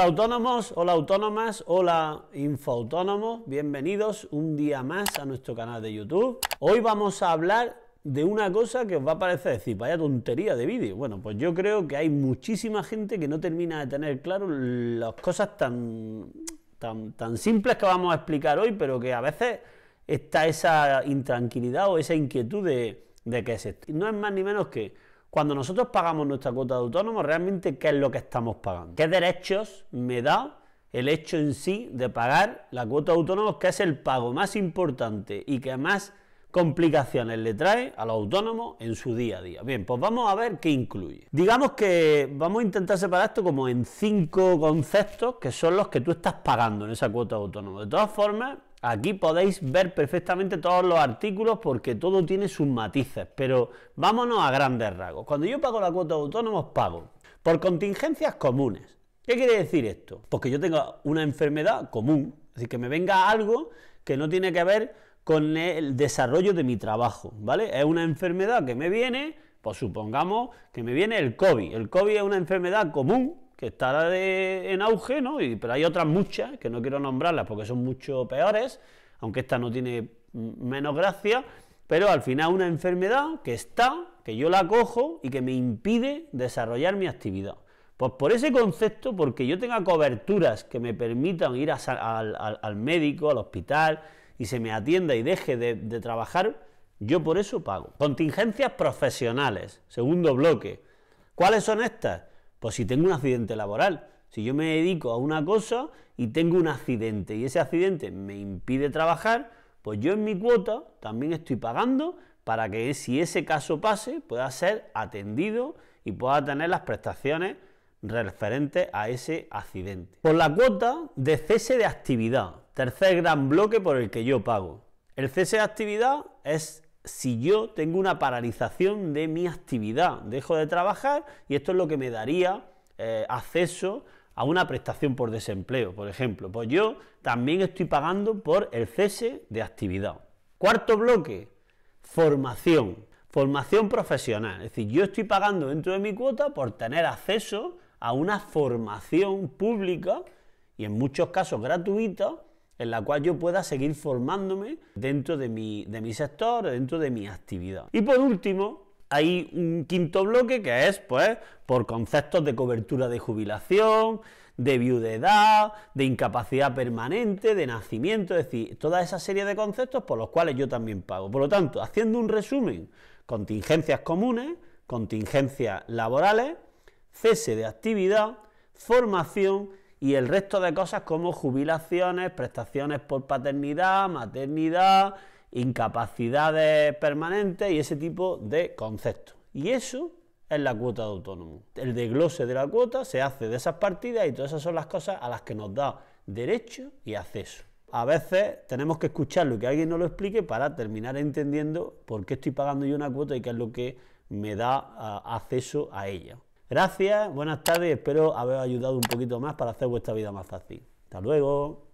Hola autónomos, hola autónomas, hola infoautónomos, bienvenidos un día más a nuestro canal de YouTube. Hoy vamos a hablar de una cosa que os va a parecer decir, vaya tontería de vídeo. Bueno, pues yo creo que hay muchísima gente que no termina de tener claro las cosas tan, tan, tan simples que vamos a explicar hoy, pero que a veces está esa intranquilidad o esa inquietud de, de que es esto. No es más ni menos que cuando nosotros pagamos nuestra cuota de autónomo, realmente qué es lo que estamos pagando. ¿Qué derechos me da el hecho en sí de pagar la cuota de autónomos, que es el pago más importante y que más complicaciones le trae a los autónomos en su día a día. Bien, pues vamos a ver qué incluye. Digamos que vamos a intentar separar esto como en cinco conceptos que son los que tú estás pagando en esa cuota de autónomo. De todas formas, Aquí podéis ver perfectamente todos los artículos porque todo tiene sus matices, pero vámonos a grandes rasgos. Cuando yo pago la cuota de autónomos, pago por contingencias comunes. ¿Qué quiere decir esto? Porque pues yo tenga una enfermedad común, es decir, que me venga algo que no tiene que ver con el desarrollo de mi trabajo, ¿vale? Es una enfermedad que me viene, pues supongamos que me viene el COVID. El COVID es una enfermedad común que está de, en auge, ¿no? pero hay otras muchas, que no quiero nombrarlas porque son mucho peores, aunque esta no tiene menos gracia, pero al final una enfermedad que está, que yo la cojo y que me impide desarrollar mi actividad. Pues por ese concepto, porque yo tenga coberturas que me permitan ir al, médico, al hospital, y se me atienda y deje de trabajar, yo por eso pago. Contingencias profesionales, segundo bloque. ¿Cuáles son estas? Pues si tengo un accidente laboral, si yo me dedico a una cosa y tengo un accidente y ese accidente me impide trabajar, pues yo en mi cuota también estoy pagando para que si ese caso pase pueda ser atendido y pueda tener las prestaciones referentes a ese accidente. Por la cuota de cese de actividad, tercer gran bloque por el que yo pago. El cese de actividad es si yo tengo una paralización de mi actividad, dejo de trabajar y esto es lo que me daría eh, acceso a una prestación por desempleo, por ejemplo. Pues yo también estoy pagando por el cese de actividad. Cuarto bloque, formación, formación profesional. Es decir, yo estoy pagando dentro de mi cuota por tener acceso a una formación pública y en muchos casos gratuita en la cual yo pueda seguir formándome dentro de mi, sector, dentro de mi actividad. Y por último, hay un quinto bloque que es, pues, por conceptos de cobertura de jubilación, de viudedad, de incapacidad permanente, de nacimiento, es decir, toda esa serie de conceptos por los cuales yo también pago. Por lo tanto, haciendo un resumen, contingencias comunes, contingencias laborales, cese de actividad, formación y el resto de cosas como jubilaciones, prestaciones por paternidad, maternidad, incapacidades permanentes y ese tipo de conceptos. Y eso es la cuota de autónomo. El desglose de la cuota se hace de esas partidas y todas esas son las cosas a las que nos da derecho y acceso. A veces tenemos que escuchar lo que alguien nos lo explique para terminar entendiendo por qué estoy pagando yo una cuota y qué es lo que me da ah, acceso a ella. Gracias, buenas tardes, espero haber ayudado un poquito más para hacer vuestra vida más fácil. Hasta luego.